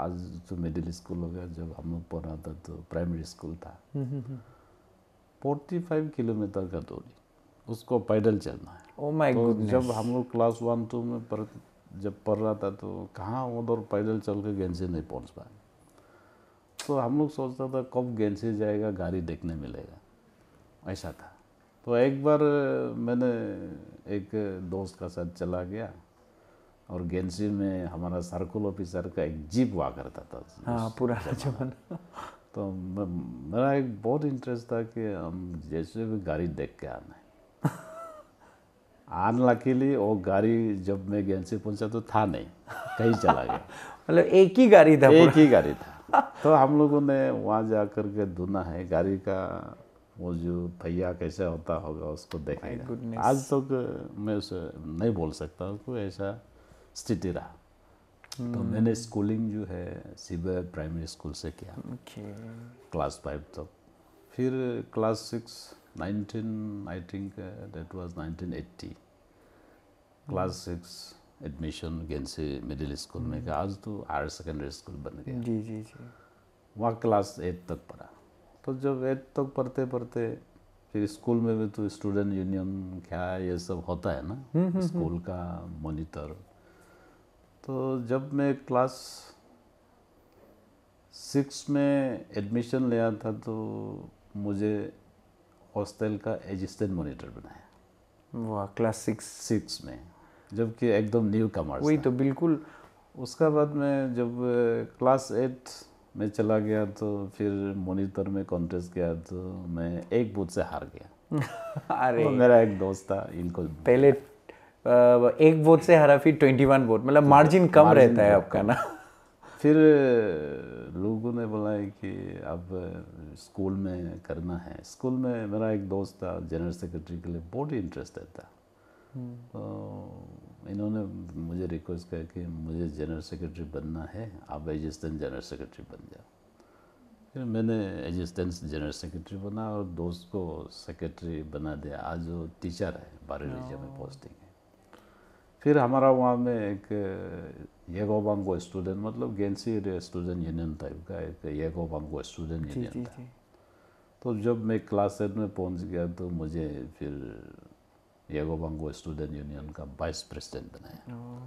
आज तो मिडिल स्कूल हो गया जब हम लोग पढ़ा था तो प्राइमरी स्कूल था forty hmm, five hmm, hmm. Kilometre का दूरी उसको पैदल चलना है ओ oh माय तो जब हम लोग क्लास वन टू में पर जब पढ़ रहा था तो कहाँ उधर पैदल चल के गेंसे नहीं पहुँच पाए तो हम लोग सोचता था कब गेंसे जाएगा गाड़ी देखने मिलेगा ऐसा था तो एक बार मैंने एक दोस्त का साथ चला गया और गेंसी में हमारा सर्कुल ऑफिसर का एक जीप हुआ करता था हाँ पुराना जमा तो मेरा एक बहुत इंटरेस्ट था कि हम जैसे भी गाड़ी देख के आना है अनलकीली वो गाड़ी जब मैं ज्ञान से पहुंचा तो था नहीं कहीं चला गया मतलब एक ही गाड़ी था एक ही गाड़ी था तो हम लोगों ने वहाँ जा कर के धुना है गाड़ी का वो जो पहिया कैसा होता होगा उसको देखा आज तक तो मैं उसे नहीं बोल सकता उसको ऐसा स्थिति रहा तो hmm। मैंने स्कूलिंग जो है सीबीआई प्राइमरी स्कूल से किया क्लास फाइव तक फिर class six 19 I think uh, that was 1980 class six admission Gensi middle school में गया आज तो हायर सेकेंडरी स्कूल बन गया जी जी जी वहाँ क्लास एट तक पढ़ा तो जब एट तक पढ़ते पढ़ते फिर स्कूल में भी तो स्टूडेंट यूनियन क्या ये सब होता है ना स्कूल हम्म, हम्म, हम्म। का मॉनिटर तो जब मैं क्लास सिक्स में एडमिशन लिया था तो मुझे हॉस्टल का असिस्टेंट मॉनिटर बनाया वाह क्लास सिक्स सिक्स में जबकि एकदम न्यू कमर वही तो बिल्कुल उसका बाद में जब क्लास एट में चला गया तो फिर मॉनिटर में कॉन्टेस्ट किया तो मैं एक बूथ से हार गया अरे तो मेरा एक दोस्त था इनको पहले एक वोट से हारा फिर ट्वेंटी वन वोट मतलब मार्जिन कम मार्जिन रहता है आपका ना फिर लोगों ने बोला है कि अब स्कूल में करना है स्कूल में मेरा एक दोस्त था जनरल सेक्रेटरी के लिए बहुत ही इंटरेस्टेड था हम्म। तो इन्होंने मुझे रिक्वेस्ट किया कि मुझे जनरल सेक्रेटरी बनना है आप एजिस्टेंट जनरल सेक्रेटरी बन जाओ फिर मैंने एजिस्टेंट जनरल सेक्रेटरी बना और दोस्त को सेक्रेटरी बना दिया आज वो टीचर है बारह हाँ। में पोस्टिंग है फिर हमारा वहाँ में एक येगोबांगो स्टूडेंट मतलब गेंसी स्टूडेंट यूनियन टाइप का एक येगोबांगो स्टूडेंट यूनियन था तो जब मैं क्लास एट में पहुंच गया तो मुझे फिर येगोबांगो स्टूडेंट यूनियन का वाइस प्रेसिडेंट बनाया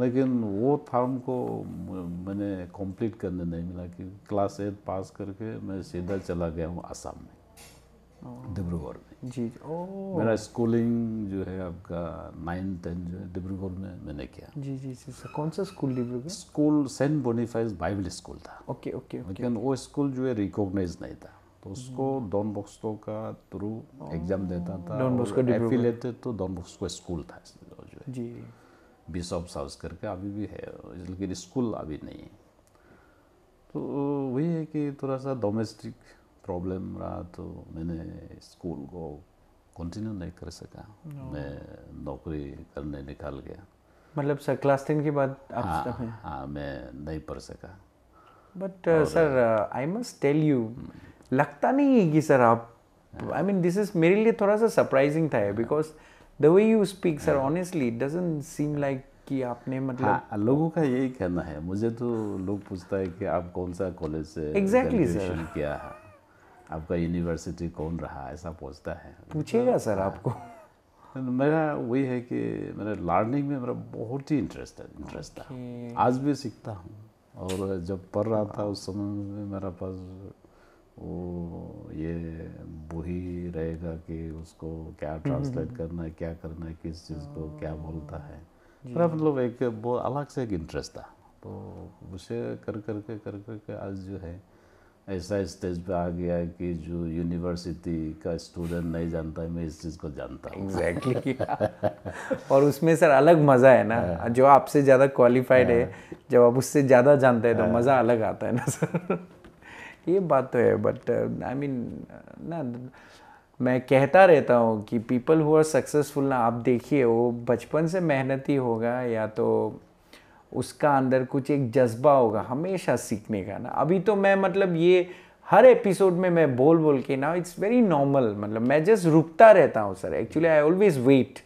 लेकिन वो थर्म को मैंने कंप्लीट करने नहीं मिला कि क्लास एट पास करके मैं सीधा चला गया हूँ आसाम में डिब्रूगढ़ में जी ओ मेरा स्कूलिंग जो है आपका नाइन टेन जो है डिब्रूगढ़ में मैंने किया जी जी जी सर कौन सा school Dibrugarh school saint Boniface bible school था ओके ओके लेकिन वो स्कूल जो है रिकॉग्नाइज नहीं था तो उसको डॉन hmm. बॉस्को का थ्रू एग्जाम oh। देता था डॉन बॉस्को लेते तो डॉन बॉस्को स्कूल था जो है जी बिशॉप साउस करके अभी भी है लेकिन स्कूल अभी नहीं है तो वही है कि थोड़ा सा डोमेस्टिक प्रॉब्लम रहा तो मैंने स्कूल को कंटिन्यू नहीं कर सका no. मैं नौकरी करने निकाल गया मतलब सर क्लास टेन के बाद आप हाँ हाँ मैं नहीं पढ़ सका but sir I must tell you लगता नहीं है कि सर आप आई मीन दिस इज मेरे लिए थोड़ा सा सरप्राइजिंग था because the way you speak sir honestly doesn't seem like कि आपने मतलब हाँ, लोगों का यही कहना है मुझे तो लोग पूछता है कि आप कौन सा कॉलेज से एग्जैक्टली exactly, सर किया है आपका यूनिवर्सिटी कौन रहा ऐसा पूछता है पूछेगा सर हाँ। आपको तो मेरा वही है कि मेरा लर्निंग में मेरा बहुत ही इंटरेस्ट है इंटरेस्ट था आज भी सीखता हूँ और जब पढ़ रहा था उस समय में मेरा पास वो ये वही रहेगा कि उसको क्या ट्रांसलेट हम्म, हम्म, हम्म। करना है क्या करना है किस चीज़ को हाँ। क्या बोलता है मेरा मतलब एक बहुत अलग से एक इंटरेस्ट था तो उसे कर करके कर करके कर, कर, आज जो है ऐसा स्टेज पे आ गया कि जो यूनिवर्सिटी का स्टूडेंट नहीं जानता है मैं इस चीज़ को जानता हूँ एग्जैक्टली exactly. हाँ। और उसमें सर अलग मज़ा है ना आ, हाँ। जो आपसे ज़्यादा क्वालिफाइड है हाँ। जब आप उससे ज़्यादा जानते हैं तो मज़ा अलग आता है ना सर ये बात तो है बट आई मीन ना मैं कहता रहता हूँ कि पीपल हु आर सक्सेसफुल ना आप देखिए वो बचपन से मेहनती होगा या तो उसका अंदर कुछ एक जज्बा होगा हमेशा सीखने का ना अभी तो मैं मतलब ये हर एपिसोड में मैं बोल बोल के ना इट्स वेरी नॉर्मल मतलब मैं जस्ट रुकता रहता हूँ sir actually I always wait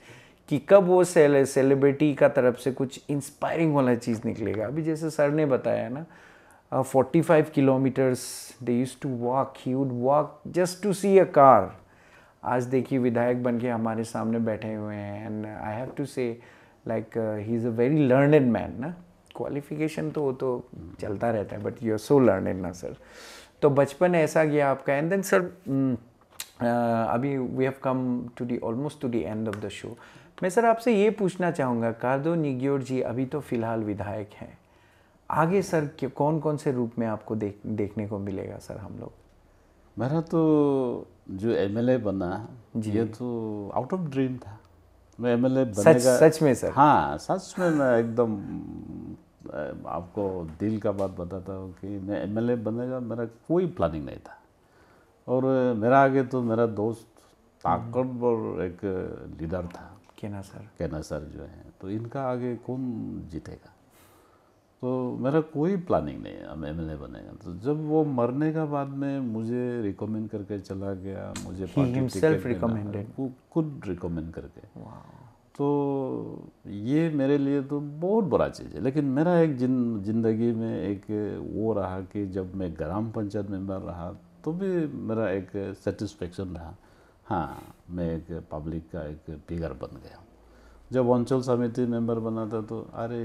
कि कब वो सेले सेलिब्रिटी का तरफ से कुछ इंस्पायरिंग वाला चीज़ निकलेगा अभी जैसे सर ने बताया ना forty five kilometres they use to walk he would walk just to see a car आज देखिए विधायक बन के हमारे सामने बैठे हुए हैं and I have to say like he is a very learned man ना क्वालिफिकेशन तो वो तो चलता रहता है but you are so learned ना सर तो बचपन ऐसा गया आपका एंड देन सर अभी we have come to the almost to the end of the show मैं सर आपसे ये पूछना चाहूँगा कार्दो निग्योर जी अभी तो फ़िलहाल विधायक हैं आगे सर कौन कौन से रूप में आपको देख देखने को मिलेगा सर हम लोग मेरा तो जो एमएलए बना ये तो आउट ऑफ ड्रीम था मैं एम एल बनेगा सच, सच में सर हाँ सच में मैं एकदम आपको दिल का बात बताता हूँ कि मैं एम एल बनेगा मेरा कोई प्लानिंग नहीं था और मेरा आगे तो मेरा दोस्त ताकतवर हम्म। एक लीडर था केना सर केना सर जो है तो इनका आगे कौन जीतेगा तो मेरा कोई प्लानिंग नहीं है एल एम बनेगा तो जब वो मरने का बाद में मुझे रिकमेंड करके चला गया मुझे खुद रिकमेंड करके तो ये मेरे लिए तो बहुत बड़ा चीज़ है लेकिन मेरा एक जिन जिंदगी में एक वो रहा कि जब मैं ग्राम पंचायत मेंबर रहा तो भी मेरा एक सेटिस्फेक्शन रहा हाँ मैं एक पब्लिक का एक फिगर बन गया जब अंचल समिति मेंबर बना था तो अरे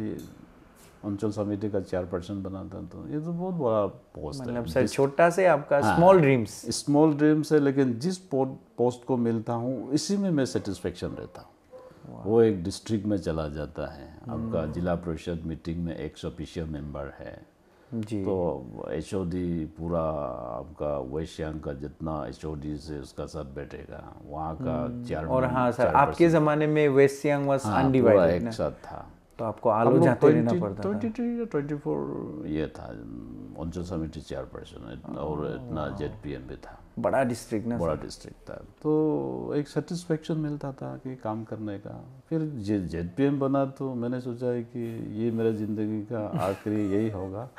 अंचल समिति का चेयरपर्सन बना था तो ये तो बहुत बड़ा पोस्ट मतलब है मतलब छोटा से आपका स्मॉल ड्रीम्स स्मॉल ड्रीम्स है लेकिन जिस पोस्ट को मिलता हूँ इसी में मैं सेटिस्फेक्शन रहता हूँ वो एक डिस्ट्रिक्ट में चला जाता है हम्म। आपका जिला परिषद मीटिंग में एक ऑफिशियल मेंबर है जी तो एच पूरा आपका वेस्ट यांग का जितना एच से उसका सब बैठेगा वहाँ का चेयरमैन हम्म। और हाँ सर आपके ज़माने में वेस्ट सियांग हाँ, एक साथ था तो आपको आलो जाते रहना पड़ता ट्वेंटी टू या ट्वेंटी फोर ये था अंचल समिति चेयरपर्सन और इतना जेड पी एम भी था बड़ा डिस्ट्रिक्ट ना बड़ा डिस्ट्रिक्ट था तो एक सेटिस्फेक्शन मिलता था कि काम करने का फिर जेड पी एम बना तो मैंने सोचा है कि ये मेरा ज़िंदगी का आखिरी यही होगा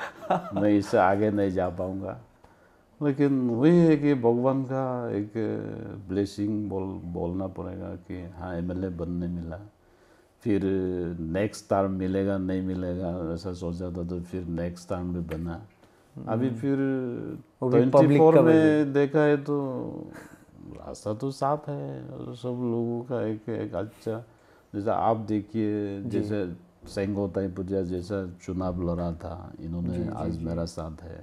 मैं इससे आगे नहीं जा पाऊँगा लेकिन वही है कि भगवान का एक ब्लेसिंग बोल बोलना पड़ेगा कि हाँ एम एल ए बनने मिला फिर नेक्स्ट टर्म मिलेगा नहीं मिलेगा ऐसा सोचा था तो फिर नेक्स्ट टर्म भी बना हम्म। अभी फिर ट्वेंटी फोर में देखा है तो रास्ता तो साफ है सब लोगों का एक एक अच्छा जैसा आप देखिए जैसे सेंगो पूजा जैसा चुनाव लड़ा था इन्होंने आज मेरा साथ है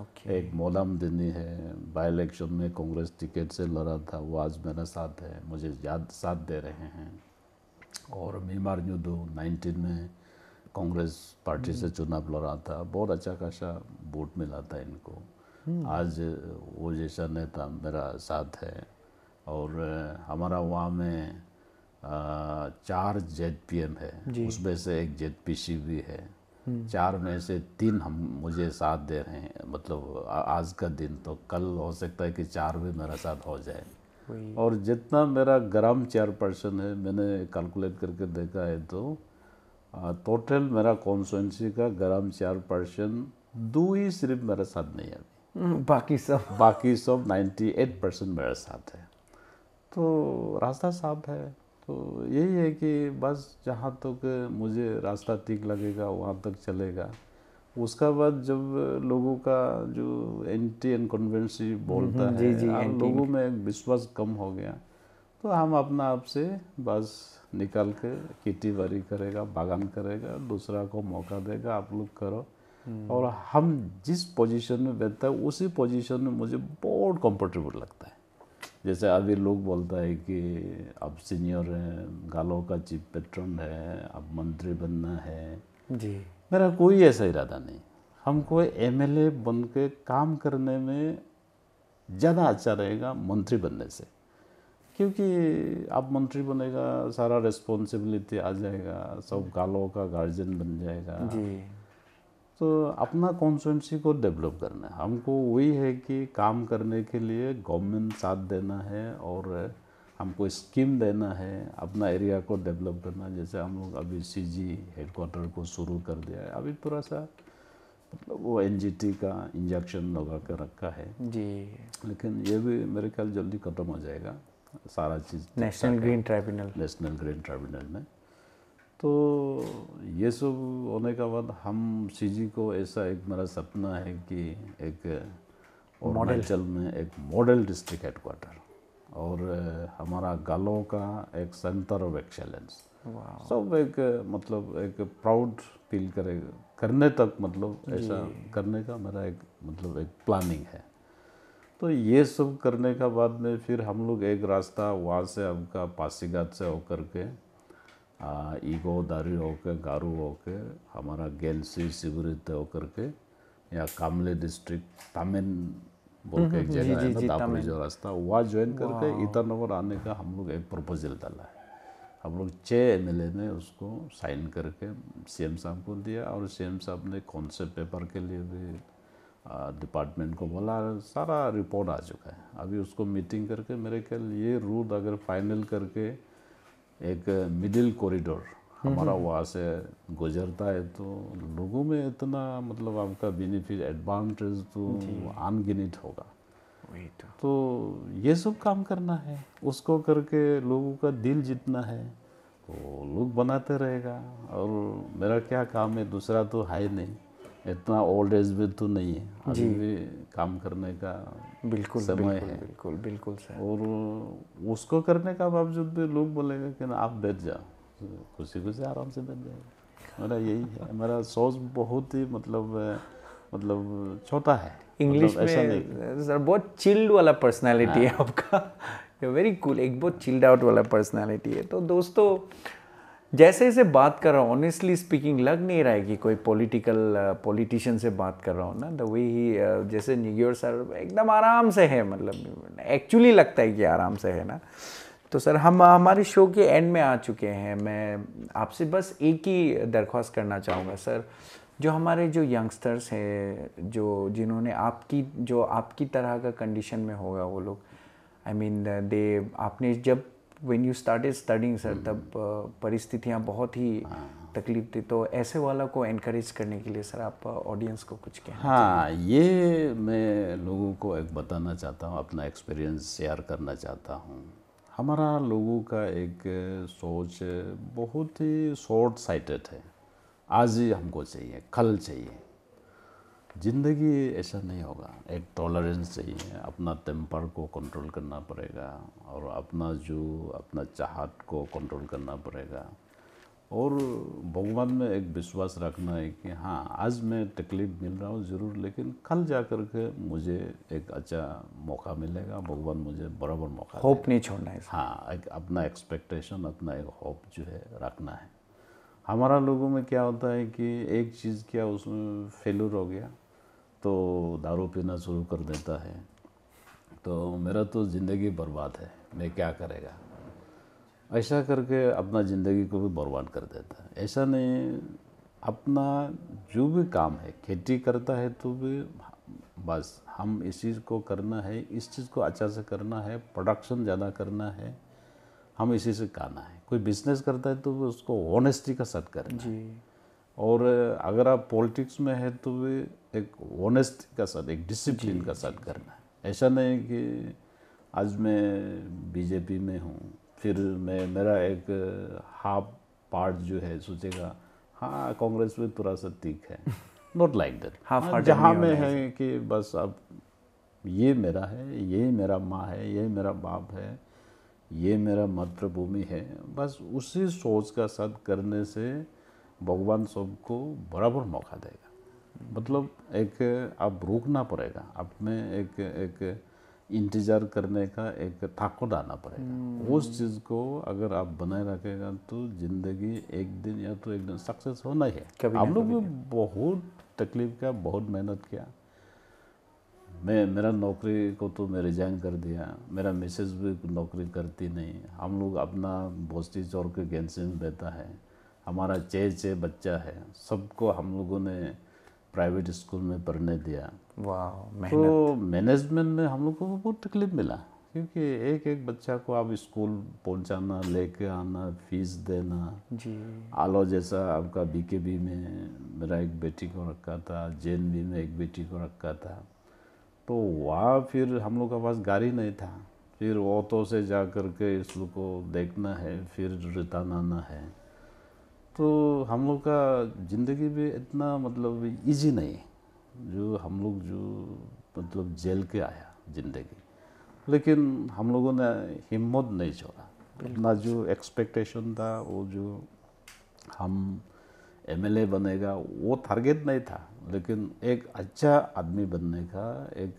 okay. एक मोलम दिनी है बाई इलेक्शन में कांग्रेस टिकट से लड़ा था वो आज मेरा साथ है मुझे याद साथ दे रहे हैं और बीमार जो दो नाइनटीन में कांग्रेस पार्टी से हम्म। चुनाव लड़ा था बहुत अच्छा खासा वोट मिला था इनको हम्म। आज वो जैसा नेता मेरा साथ है और हमारा वहाँ में आ, चार जेड पी एम है उसमें से एक जेड पी सी भी है हम्म। चार में से तीन हम मुझे साथ दे रहे हैं मतलब आज का दिन तो कल हो सकता है कि चार भी मेरा साथ हो जाए और जितना मेरा ग्राम चेयरपर्सन पर्सन है मैंने कैलकुलेट करके देखा है तो टोटल मेरा कॉन्स्टेंसी का ग्राम चेयर पर्सन दो ही सिर्फ मेरे साथ नहीं है हम्म, बाकी सब बाकी सब 98 परसेंट मेरे साथ है तो रास्ता साफ है तो यही है कि बस जहाँ तक तो मुझे रास्ता ठीक लगेगा वहाँ तक चलेगा उसका बाद जब लोगों का जो एंटी इनकन्वेंसी बोलता हम्म, है जी, जी, लोगों में विश्वास कम हो गया तो हम अपना आप से बस निकाल के खेती बाड़ी करेगा बागान करेगा दूसरा को मौका देगा आप लोग करो हम्म। और हम जिस पोजीशन में बैठते हैं उसी पोजीशन में मुझे बहुत कंफर्टेबल लगता है जैसे अभी लोग बोलता है कि आप सीनियर हैं गालों का चीफ पेट्रन है आप मंत्री बनना है जी मेरा कोई ऐसा इरादा नहीं हमको एमएलए बन के काम करने में ज़्यादा अच्छा रहेगा मंत्री बनने से क्योंकि आप मंत्री बनेगा सारा रिस्पॉन्सिबिलिटी आ जाएगा सब गालों का गार्जियन बन जाएगा जी तो अपना कॉन्स्टेंसी को डेवलप करना है हमको वही है कि काम करने के लिए गवर्नमेंट साथ देना है और हमको स्कीम देना है अपना एरिया को डेवलप करना जैसे हम लोग अभी सी जी हेडकोार्टर को शुरू कर दिया है अभी थोड़ा सा मतलब वो एन का इंजेक्शन लगा कर रखा है जी लेकिन ये भी मेरे ख्याल जल्दी ख़त्म हो जाएगा सारा चीज़ national green tribunal national green tribunal में तो ये सब होने के बाद हम सी को ऐसा एक मेरा सपना है कि एक अरुणाचल में एक मॉडल डिस्ट्रिक्ट हेडक्वार्टर और हमारा गालों का एक सेंटर ऑफ एक्सेलेंस सब एक मतलब एक प्राउड फील करे करने तक मतलब ऐसा करने का मेरा एक मतलब एक प्लानिंग है तो ये सब करने का बाद में फिर हम लोग एक रास्ता वहाँ से आपका पासीघाट से होकर के ईगो दारी होके गारू होकर हमारा गेलसी सिवरित होकर के या कामले डिस्ट्रिक्ट तामिल बोल के एक हम्म, हम्म, जगह दापोली जो रास्ता वहाँ ज्वाइन करके ईटानगर आने का हम लोग एक प्रपोजल डाला है हम लोग छः एम ने उसको साइन करके सीएम साहब को दिया और सीएम साहब ने कॉन्सेप्ट पेपर के लिए भी डिपार्टमेंट को बोला सारा रिपोर्ट आ चुका है अभी उसको मीटिंग करके मेरे ख्याल ये रूट अगर फाइनल करके एक मिडिल कॉरिडोर हमारा वहाँ से गुजरता है तो लोगों में इतना मतलब आपका बेनिफिट एडवांटेज तो अनगिनित होगा तो।, तो ये सब काम करना है उसको करके लोगों का दिल जीतना है तो लोग बनाते रहेगा और मेरा क्या काम है दूसरा तो है नहीं इतना ओल्ड एज भी तो नहीं है अभी भी काम करने का बिल्कुल समय बिल्कुल, है बिल्कुल बिल्कुल सर और उसको करने का बावजूद भी लोग बोलेंगे कि ना आप बैठ जाओ खुशी खुशी आराम से बैठ जाएगा मेरा यही है मेरा सोच बहुत ही मतलब मतलब छोटा है इंग्लिश मतलब में सर बहुत चिल्ड वाला पर्सनालिटी है हाँ। आपका वेरी कूल एक बहुत चिल्ड आउट वाला पर्सनालिटी है तो दोस्तों जैसे जैसे बात कर रहा हूँ ऑनेस्टली स्पीकिंग लग नहीं रहा है कि कोई पॉलिटिकल पॉलिटिशियन से बात कर रहा हूँ ना द वे ही जैसे निग्योर सर एकदम आराम से है मतलब एक्चुअली लगता है कि आराम से है ना तो सर हम हमारे शो के एंड में आ चुके हैं मैं आपसे बस एक ही दरख्वास्त करना चाहूँगा सर जो हमारे जो यंगस्टर्स हैं जो जिन्होंने आपकी जो आपकी तरह का कंडीशन में होगा वो लोग आई मीन दे आपने जब when you is studying sir तब परिस्थितियाँ बहुत ही हाँ। तकलीफ थी तो ऐसे वाला को एनकरेज करने के लिए सर आप ऑडियंस को कुछ कहें हाँ ये मैं लोगों को एक बताना चाहता हूँ अपना एक्सपीरियंस शेयर करना चाहता हूँ हमारा लोगों का एक सोच बहुत ही शॉर्ट साइटेड है आज ही हमको चाहिए कल चाहिए ज़िंदगी ऐसा नहीं होगा एक टॉलरेंस चाहिए अपना टेम्पर को कंट्रोल करना पड़ेगा और अपना जो अपना चाहत को कंट्रोल करना पड़ेगा और भगवान में एक विश्वास रखना है कि हाँ आज मैं तकलीफ मिल रहा हूँ ज़रूर लेकिन कल जा कर के मुझे एक अच्छा मौका मिलेगा भगवान मुझे बराबर मौका होप नहीं छोड़ना है हाँ एक अपना एक्सपेक्टेशन अपना एक होप जो है रखना है हमारा लोगों में क्या होता है कि एक चीज़ क्या उसमें फेलर हो गया तो दारू पीना शुरू कर देता है तो मेरा तो ज़िंदगी बर्बाद है मैं क्या करेगा ऐसा करके अपना ज़िंदगी को भी बर्बाद कर देता है ऐसा नहीं अपना जो भी काम है खेती करता है तो भी बस हम इस चीज़ को करना है इस चीज़ को अच्छा से करना है प्रोडक्शन ज़्यादा करना है हम इसी से खाना है कोई बिजनेस करता है तो भी उसको ऑनेस्टी का साथ करना जी। और अगर आप पॉलिटिक्स में है तो भी एक ऑनेस्टी का साथ एक डिसिप्लिन का साथ करना है ऐसा नहीं कि आज मैं बीजेपी में हूँ फिर मैं मेरा एक हाफ पार्ट जो है सोचेगा हाँ कांग्रेस में थोड़ा सा ठीक है नॉट लाइक दैट हाफ जहाँ में है कि बस अब ये मेरा है ये मेरा माँ है ये मेरा बाप है ये मेरा मातृभूमि है बस उसी सोच का साथ करने से भगवान सबको बराबर मौका देगा मतलब एक आप रोकना पड़ेगा आप में एक एक इंतज़ार करने का एक ठाकुर आना पड़ेगा हम्म। उस चीज़ को अगर आप बनाए रखेगा तो ज़िंदगी एक दिन या तो एक दिन सक्सेस होना ही है हम लोग भी बहुत तकलीफ किया बहुत मेहनत किया मैं मेरा नौकरी को तो मैं रिजाइन कर दिया मेरा मिसेज भी नौकरी करती नहीं हम लोग अपना बोस्ती चौर के गेंद में है हमारा छः छः बच्चा है सबको हम लोगों ने प्राइवेट स्कूल में पढ़ने दिया वाह तो मैनेजमेंट में हम लोग को बहुत तकलीफ मिला क्योंकि एक एक बच्चा को आप स्कूल पहुंचाना लेके आना फीस देना जी आलो जैसा आपका बीकेबी में मेरा एक बेटी को रखा था जे में एक बेटी को रखा था तो वहाँ फिर हम लोग के पास गाड़ी नहीं था फिर ऑटो से जा कर के इसको देखना है फिर रिटर्न आना है तो हम लोग का ज़िंदगी भी इतना मतलब इजी नहीं जो हम लोग जो मतलब जेल के आया ज़िंदगी लेकिन हम लोगों ने हिम्मत नहीं छोड़ा अपना जो एक्सपेक्टेशन था वो जो हम एमएलए बनेगा वो टारगेट नहीं था लेकिन एक अच्छा आदमी बनने का एक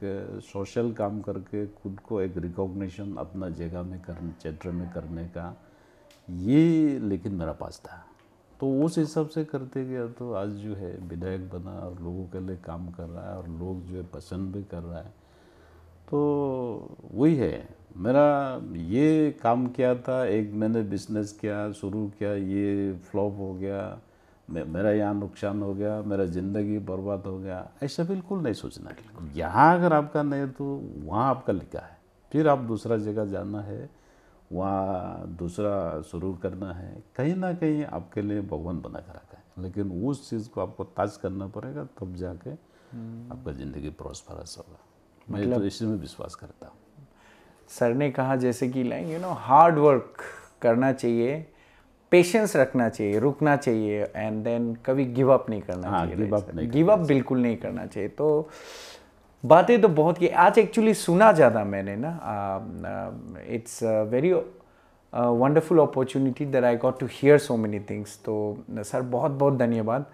सोशल काम करके खुद को एक रिकॉग्निशन अपना जगह में करने क्षेत्र में करने का ये लेकिन मेरा पास था तो उस हिसाब से करते गया तो आज जो है विधायक बना और लोगों के लिए काम कर रहा है और लोग जो है पसंद भी कर रहा है तो वही है मेरा ये काम किया था एक मैंने बिजनेस किया शुरू किया ये फ्लॉप हो गया मेरा यहाँ नुकसान हो गया मेरा ज़िंदगी बर्बाद हो गया ऐसा बिल्कुल नहीं सोचना यहाँ अगर आपका नहीं तो वहाँ आपका लिखा है फिर आप दूसरा जगह जाना है वहाँ दूसरा शुरू करना है कहीं ना कहीं आपके लिए भगवान बना कर रखा है लेकिन उस चीज़ को आपको ताज करना पड़ेगा तब जाके हम्म। आपका ज़िंदगी प्रोस्परस होगा मैं तो मतलब, तो इसी में विश्वास करता हूँ सर ने कहा जैसे कि like you know hard work करना चाहिए पेशेंस रखना चाहिए रुकना चाहिए एंड देन कभी गिव अप नहीं करना हाँ, चाहिए गिव अप बिल्कुल नहीं करना चाहिए तो बातें तो बहुत की आज एक्चुअली सुना ज़्यादा मैंने ना it's very wonderful opportunity that I got to hear so many things तो सर बहुत बहुत धन्यवाद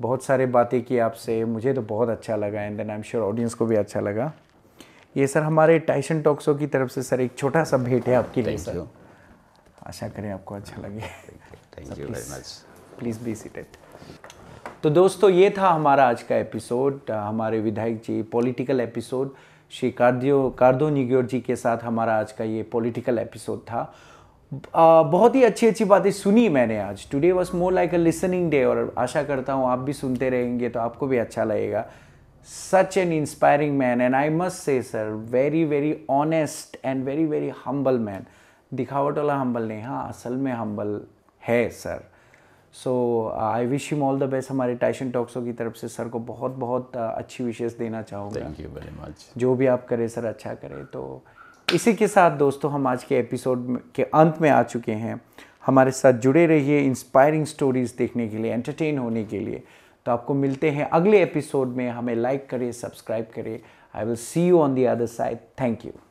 बहुत सारे बातें की आपसे मुझे तो बहुत अच्छा लगा and then I am sure audience को भी अच्छा लगा ये सर हमारे टाइसन टॉक्सो की तरफ से सर एक छोटा सा भेंट है आपके लिए सर आशा करें आपको अच्छा लगे thank you very much please be seated तो दोस्तों ये था हमारा आज का एपिसोड हमारे विधायक जी पॉलिटिकल एपिसोड श्री कार्दियो कार्दो निग्योर जी के साथ हमारा आज का ये पॉलिटिकल एपिसोड था बहुत ही अच्छी अच्छी बातें सुनी मैंने आज today was more like a listening day और आशा करता हूँ आप भी सुनते रहेंगे तो आपको भी अच्छा लगेगा such an inspiring man and I must say sir very very honest and very very humble man दिखावट वाला हम्बल नहीं हाँ असल में हम्बल है sir so I wish you all the best हमारे टाइशन टॉक्सो की तरफ से सर को बहुत बहुत uh, अच्छी विशेष देना चाहूँगा थैंक यू वेरी मच जो भी आप करें सर अच्छा करें तो इसी के साथ दोस्तों हम आज के एपिसोड के अंत में आ चुके हैं हमारे साथ जुड़े रहिए इंस्पायरिंग स्टोरीज़ देखने के लिए एंटरटेन होने के लिए तो आपको मिलते हैं अगले एपिसोड में हमें लाइक करें सब्सक्राइब करें I will see you on the other side thank you